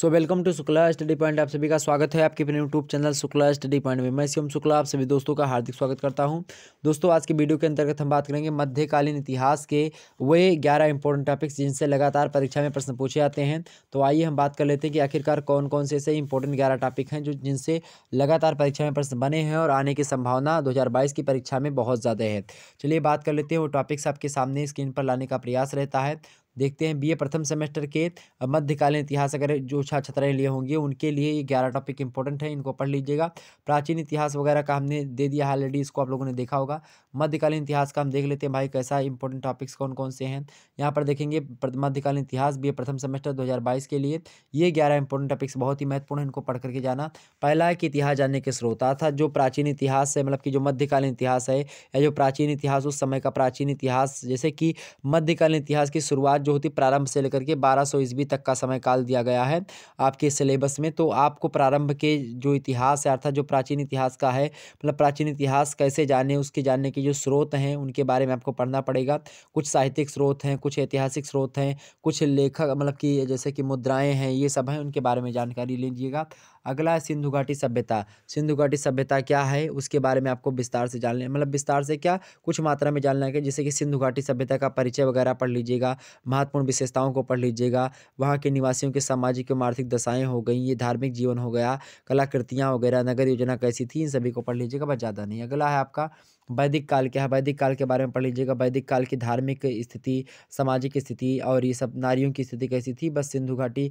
so welcome to Shukla study point आप सभी का स्वागत है आपके अपने YouTube channel Shukla study point में मैं सीएम शुक्ला आप सभी दोस्तों का हार्दिक स्वागत करता हूं दोस्तों आज के वीडियो के अंतर्गत हम बात करेंगे मध्यकालीन इतिहास के वे ग्यारह इंपॉर्टेंट टॉपिक्स जिनसे लगातार परीक्षा में प्रश्न पूछे जाते हैं तो आइए हम बात कर लेते हैं कि आखिरकार कौन कौन से ऐसे इंपॉर्टेंट ग्यारह टॉपिक हैं जो जिनसे लगातार परीक्षा में प्रश्न बने हैं और आने की संभावना दो की परीक्षा में बहुत ज़्यादा है चलिए बात कर लेते हैं वो टॉपिक्स आपके सामने स्क्रीन पर लाने का प्रयास रहता है देखते हैं बीए प्रथम सेमेस्टर के मध्यकालीन इतिहास अगर जो छात्र छात्राएं लिए होंगे उनके लिए ये ग्यारह टॉपिक इंपॉर्टेंट है इनको पढ़ लीजिएगा प्राचीन इतिहास वगैरह का हमने दे दिया ऑलरेडी इसको आप लोगों ने देखा होगा मध्यकालीन इतिहास का हम देख लेते हैं भाई कैसा इंपॉर्टेंट टॉपिक्स कौन कौन से हैं यहाँ पर देखेंगे मध्यकालीन इतिहास बी प्रथम सेमेस्टर दो के लिए ये ग्यारह इंपॉर्टेंट टॉपिक्स बहुत ही महत्वपूर्ण है इनको पढ़ करके जाना पहला है कि इतिहास जानने के स्रोत अर्थात जो प्राचीन इतिहास है मतलब कि जो मध्यकालीन इतिहास है या जो प्राचीन इतिहास उस समय का प्राचीन इतिहास जैसे कि मध्यकालीन इतिहास की शुरुआत जो होती है प्रारंभ से लेकर के बारह सौ ईस्वी तक का समय काल दिया गया है आपके सिलेबस में तो आपको प्रारंभ के जो इतिहास है अर्थात जो प्राचीन इतिहास का है मतलब प्राचीन इतिहास कैसे जाने उसके जानने के जो स्रोत हैं उनके बारे में आपको पढ़ना पड़ेगा कुछ साहित्यिक स्रोत हैं कुछ ऐतिहासिक स्रोत हैं कुछ लेखक मतलब कि जैसे कि मुद्राएँ हैं ये सब हैं उनके बारे में जानकारी लीजिएगा अगला है सिंधु घाटी सभ्यता सिंधु घाटी सभ्यता क्या है उसके बारे में आपको विस्तार से जानना है मतलब विस्तार से क्या कुछ मात्रा में जानना है जैसे कि सिंधु घाटी सभ्यता का परिचय वगैरह पढ़ लीजिएगा महत्वपूर्ण विशेषताओं को पढ़ लीजिएगा वहाँ के निवासियों के सामाजिक एवं आर्थिक दशाएँ हो गई ये धार्मिक जीवन हो गया कलाकृतियाँ वगैरह नगर योजना कैसी थी इन सभी को पढ़ लीजिएगा बस ज़्यादा नहीं अगला है आपका वैदिक काल क्या है वैदिक काल के बारे में पढ़ लीजिएगा वैदिक काल की धार्मिक स्थिति सामाजिक स्थिति और ये सब नारियों की स्थिति कैसी थी बस सिंधु घाटी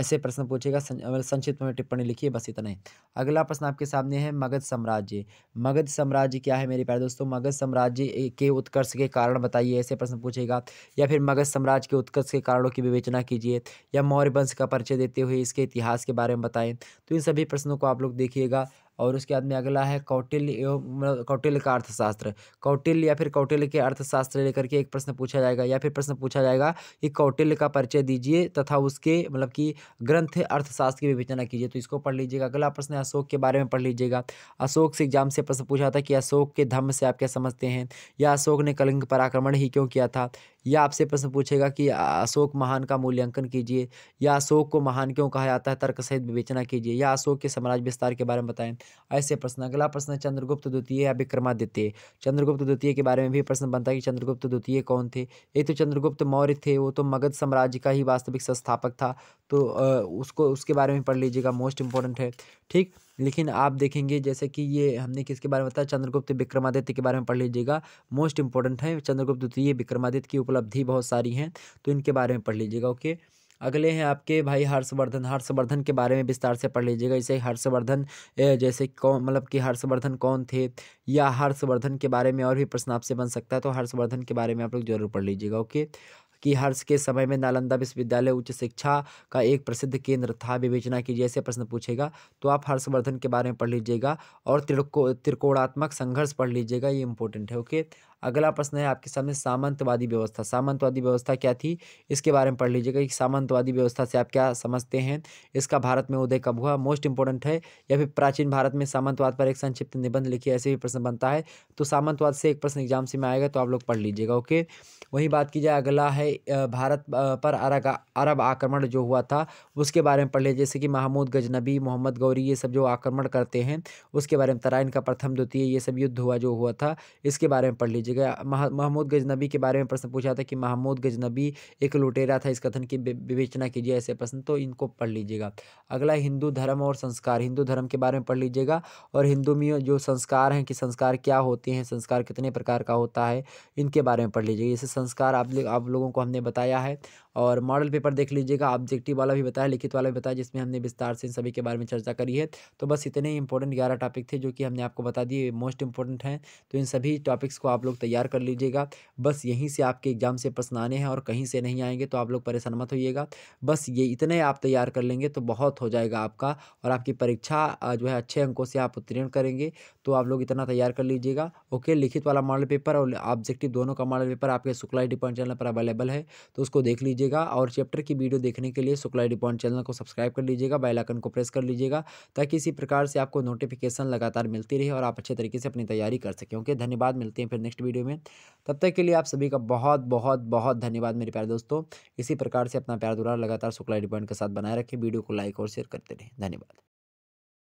ऐसे प्रश्न पूछेगा संक्षिप्त में टिप्पणी लिखिए बस इतना ही अगला प्रश्न आपके सामने है मगध साम्राज्य मगध साम्राज्य क्या है मेरे प्यारे दोस्तों मगध साम्राज्य के उत्कर्ष के कारण बताइए ऐसे प्रश्न पूछेगा या फिर मगध साम्राज्य साम्राज्य के उत्कर्ष के कारणों की विवेचना कीजिए या मौर्य वंश का परिचय देते हुए इसके इतिहास के बारे में बताएं तो इन सभी प्रश्नों को आप लोग देखिएगा और उसके बाद में अगला है कौटिल्य एवं मतलब कौटिल्य का अर्थशास्त्र कौटिल्य या फिर कौटिल्य के अर्थशास्त्र लेकर के एक प्रश्न पूछा जाएगा या फिर प्रश्न पूछा जाएगा कि कौटिल्य का परिचय दीजिए तथा उसके मतलब कि ग्रंथ अर्थशास्त्र की विवेचना कीजिए तो इसको पढ़ लीजिएगा अगला प्रश्न अशोक के बारे में पढ़ लीजिएगा अशोक से एग्जाम से प्रश्न पूछा था कि अशोक के धर्म से आप क्या समझते हैं या अशोक ने कलिंग पर आक्रमण ही क्यों किया था या आपसे प्रश्न पूछेगा कि अशोक महान का मूल्यांकन कीजिए या अशोक को महान क्यों कहा जाता है तर्क सहित विवेचना कीजिए या अशोक के साम्राज्य विस्तार के बारे में बताएं ऐसे प्रश्न अगला प्रश्न चंद्रगुप्त द्वितीय या विक्रमादित्य चंद्रगुप्त द्वितीय के बारे में भी प्रश्न बनता है कि चंद्रगुप्त द्वितीय कौन थे ये तो चंद्रगुप्त मौर्य थे वो तो मगध साम्राज्य का ही वास्तविक संस्थापक था तो उसको उसके बारे में पढ़ लीजिएगा मोस्ट इंपॉर्टेंट है ठीक लेकिन आप देखेंगे जैसे कि ये हमने किसके बारे में बताया चंद्रगुप्त विक्रमादित्य के बारे में पढ़ लीजिएगा मोस्ट इंपॉर्टेंट है चंद्रगुप्त द्वितीय विक्रमादित्य की उपलब्धि बहुत सारी हैं तो इनके बारे में पढ़ लीजिएगा ओके अगले हैं आपके भाई हर्षवर्धन हर्षवर्धन के बारे में विस्तार से पढ़ लीजिएगा इसे हर्षवर्धन जैसे कौन मतलब कि हर्षवर्धन कौन थे या हर्षवर्धन के बारे में और भी प्रश्न आपसे बन सकता है तो हर्षवर्धन के बारे में आप लोग जरूर पढ़ लीजिएगा ओके कि हर्ष के समय में नालंदा विश्वविद्यालय उच्च शिक्षा का एक प्रसिद्ध केंद्र था विवेचना कीजिए ऐसे प्रश्न पूछेगा तो आप हर्षवर्धन के बारे में पढ़ लीजिएगा और त्रिको त्रिकोणात्मक संघर्ष पढ़ लीजिएगा ये इंपॉर्टेंट है ओके अगला प्रश्न है आपके सामने सामंतवादी व्यवस्था सामंतवादी व्यवस्था क्या थी इसके बारे में पढ़ लीजिएगा कि सामंतवादी व्यवस्था से आप क्या समझते हैं इसका भारत में उदय कब हुआ मोस्ट इंपॉर्टेंट है या फिर प्राचीन भारत में सामंतवाद पर एक संक्षिप्त निबंध लिखिए ऐसे भी प्रश्न बनता है तो सामंतवाद से एक प्रश्न एग्जाम से में आएगा तो आप लोग पढ़ लीजिएगा ओके वहीं बात की जाए अगला है भारत पर अरब अरब आक्रमण जो हुआ था उसके बारे में पढ़ लीजिए जैसे कि महमूद गजनबी मोहम्मद गौरी ये सब जो आक्रमण करते हैं उसके बारे में तराइन का प्रथम द्वितीय ये सब युद्ध हुआ जो हुआ था इसके बारे में पढ़ लीजिए जगह महमूद गजनबी के बारे में प्रश्न पूछा था कि महमूद गजनबी एक लुटेरा था इस कथन की विवेचना कीजिए ऐसे प्रश्न तो इनको पढ़ लीजिएगा अगला हिंदू धर्म और संस्कार हिंदू धर्म के बारे में पढ़ लीजिएगा और हिंदू में जो संस्कार हैं कि संस्कार क्या होते हैं संस्कार कितने प्रकार का होता है इनके बारे में पढ़ लीजिएगा जैसे संस्कार आप आप लोगों को हमने बताया है और मॉडल पेपर देख लीजिएगा ऑब्जेक्टिव वाला भी बताया लिखित वाला भी बताया जिसमें हमने विस्तार से इन सभी के बारे में चर्चा करी है तो बस इतने ही इंपॉर्टेंट ग्यारह टॉपिक थे जो कि हमने आपको बता दिए मोस्ट इंपॉर्टेंट हैं तो इन सभी टॉपिक्स को आप लोग तैयार कर लीजिएगा बस यहीं से आपके एग्जाम से प्रश्न आने हैं और कहीं से नहीं आएंगे तो आप लोग परेशान मत होइएगा बस ये इतने आप तैयार कर लेंगे तो बहुत हो जाएगा आपका और आपकी परीक्षा जो है अच्छे अंकों से आप उत्तीर्ण करेंगे तो आप लोग इतना तैयार कर लीजिएगा ओके लिखित वाला मॉडल पेपर और ऑब्जेक्टिव दोनों का मॉडल पेपर आपके शुक्ला डिपार्ट चैनल पर अवेलेबल है तो उसको देख लीजिए लीजिएगा और चैप्टर की वीडियो देखने के लिए शुक्ला डिपॉइंट चैनल को सब्सक्राइब कर लीजिएगा बेलाइकन को प्रेस कर लीजिएगा ताकि इसी प्रकार से आपको नोटिफिकेशन लगातार मिलती रहे और आप अच्छे तरीके से अपनी तैयारी कर सकें ओके धन्यवाद मिलते हैं फिर नेक्स्ट वीडियो में तब तक के लिए आप सभी का बहुत बहुत बहुत धन्यवाद मेरे प्यारे दोस्तों इसी प्रकार से अपना प्यार दुरार लगातार शुक्ला डिपॉइंट के साथ बनाए रखें वीडियो को लाइक और शेयर करते रहें धन्यवाद